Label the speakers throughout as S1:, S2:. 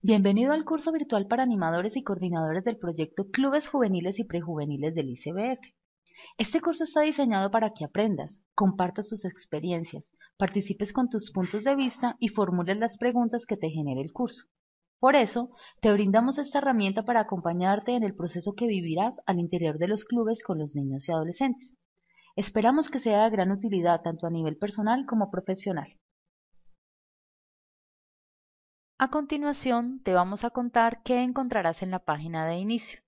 S1: Bienvenido al curso virtual para animadores y coordinadores del proyecto Clubes Juveniles y Prejuveniles del ICBF. Este curso está diseñado para que aprendas, compartas tus experiencias, participes con tus puntos de vista y formules las preguntas que te genere el curso. Por eso, te brindamos esta herramienta para acompañarte en el proceso que vivirás al interior de los clubes con los niños y adolescentes. Esperamos que sea de gran utilidad tanto a nivel personal como profesional. A continuación, te vamos a contar qué encontrarás en la página de inicio.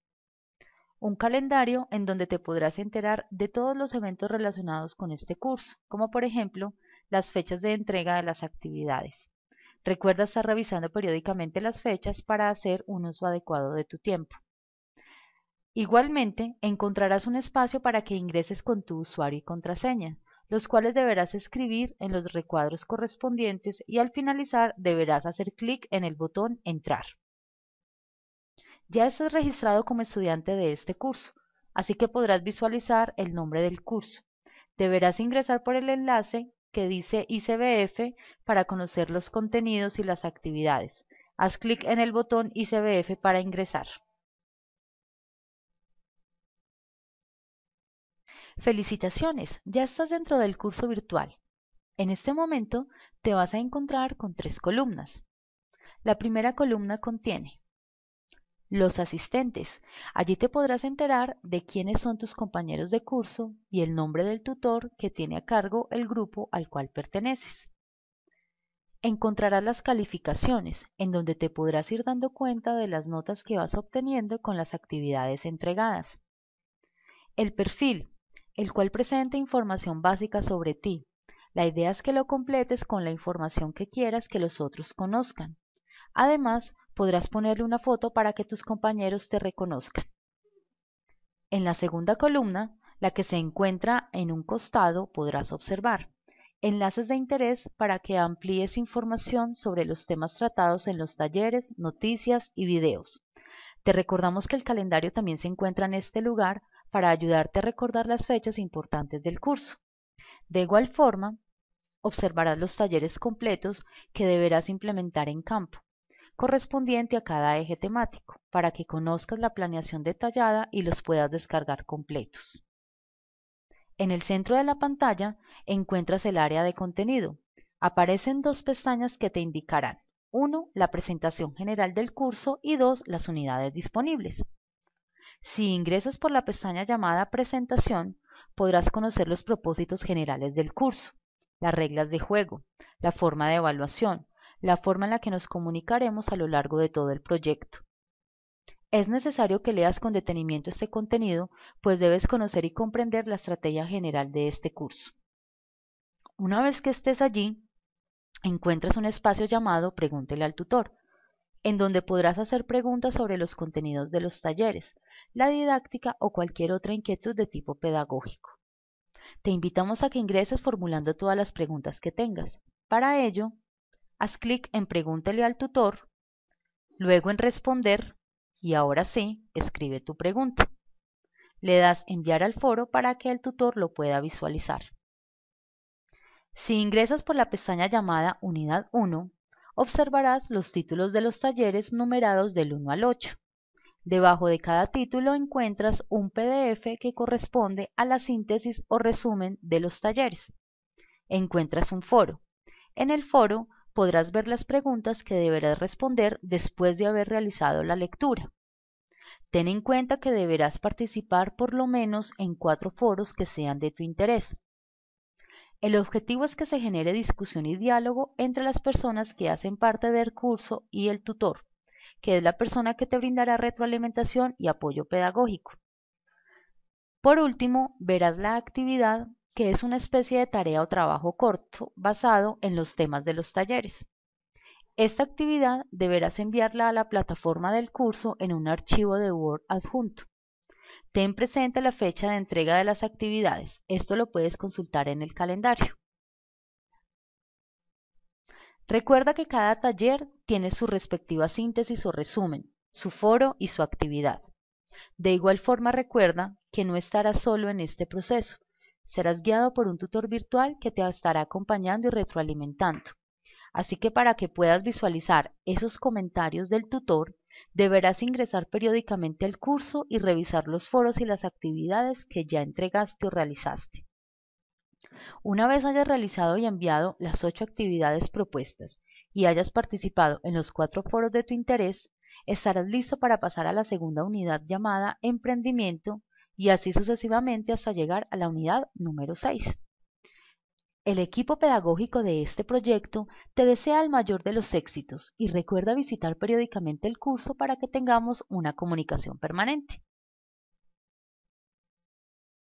S1: Un calendario en donde te podrás enterar de todos los eventos relacionados con este curso, como por ejemplo, las fechas de entrega de las actividades. Recuerda estar revisando periódicamente las fechas para hacer un uso adecuado de tu tiempo. Igualmente, encontrarás un espacio para que ingreses con tu usuario y contraseña, los cuales deberás escribir en los recuadros correspondientes y al finalizar deberás hacer clic en el botón Entrar. Ya estás registrado como estudiante de este curso, así que podrás visualizar el nombre del curso. Deberás ingresar por el enlace que dice ICBF para conocer los contenidos y las actividades. Haz clic en el botón ICBF para ingresar. Felicitaciones, ya estás dentro del curso virtual. En este momento te vas a encontrar con tres columnas. La primera columna contiene los asistentes. Allí te podrás enterar de quiénes son tus compañeros de curso y el nombre del tutor que tiene a cargo el grupo al cual perteneces. Encontrarás las calificaciones, en donde te podrás ir dando cuenta de las notas que vas obteniendo con las actividades entregadas. El perfil, el cual presenta información básica sobre ti. La idea es que lo completes con la información que quieras que los otros conozcan. Además, podrás ponerle una foto para que tus compañeros te reconozcan. En la segunda columna, la que se encuentra en un costado, podrás observar enlaces de interés para que amplíes información sobre los temas tratados en los talleres, noticias y videos. Te recordamos que el calendario también se encuentra en este lugar para ayudarte a recordar las fechas importantes del curso. De igual forma, observarás los talleres completos que deberás implementar en campo, correspondiente a cada eje temático, para que conozcas la planeación detallada y los puedas descargar completos. En el centro de la pantalla encuentras el área de contenido. Aparecen dos pestañas que te indicarán uno, La presentación general del curso y dos, Las unidades disponibles. Si ingresas por la pestaña llamada Presentación, podrás conocer los propósitos generales del curso, las reglas de juego, la forma de evaluación, la forma en la que nos comunicaremos a lo largo de todo el proyecto. Es necesario que leas con detenimiento este contenido, pues debes conocer y comprender la estrategia general de este curso. Una vez que estés allí, encuentras un espacio llamado Pregúntele al tutor, en donde podrás hacer preguntas sobre los contenidos de los talleres, la didáctica o cualquier otra inquietud de tipo pedagógico. Te invitamos a que ingreses formulando todas las preguntas que tengas. Para ello, haz clic en Pregúntele al tutor, luego en Responder y ahora sí, escribe tu pregunta. Le das Enviar al foro para que el tutor lo pueda visualizar. Si ingresas por la pestaña llamada Unidad 1, observarás los títulos de los talleres numerados del 1 al 8. Debajo de cada título encuentras un PDF que corresponde a la síntesis o resumen de los talleres. Encuentras un foro. En el foro podrás ver las preguntas que deberás responder después de haber realizado la lectura. Ten en cuenta que deberás participar por lo menos en cuatro foros que sean de tu interés. El objetivo es que se genere discusión y diálogo entre las personas que hacen parte del curso y el tutor que es la persona que te brindará retroalimentación y apoyo pedagógico. Por último, verás la actividad, que es una especie de tarea o trabajo corto basado en los temas de los talleres. Esta actividad deberás enviarla a la plataforma del curso en un archivo de Word adjunto. Ten presente la fecha de entrega de las actividades, esto lo puedes consultar en el calendario. Recuerda que cada taller tiene su respectiva síntesis o resumen, su foro y su actividad. De igual forma recuerda que no estarás solo en este proceso. Serás guiado por un tutor virtual que te estará acompañando y retroalimentando. Así que para que puedas visualizar esos comentarios del tutor, deberás ingresar periódicamente al curso y revisar los foros y las actividades que ya entregaste o realizaste. Una vez hayas realizado y enviado las ocho actividades propuestas y hayas participado en los cuatro foros de tu interés, estarás listo para pasar a la segunda unidad llamada Emprendimiento y así sucesivamente hasta llegar a la unidad número 6. El equipo pedagógico de este proyecto te desea el mayor de los éxitos y recuerda visitar periódicamente el curso para que tengamos una comunicación permanente.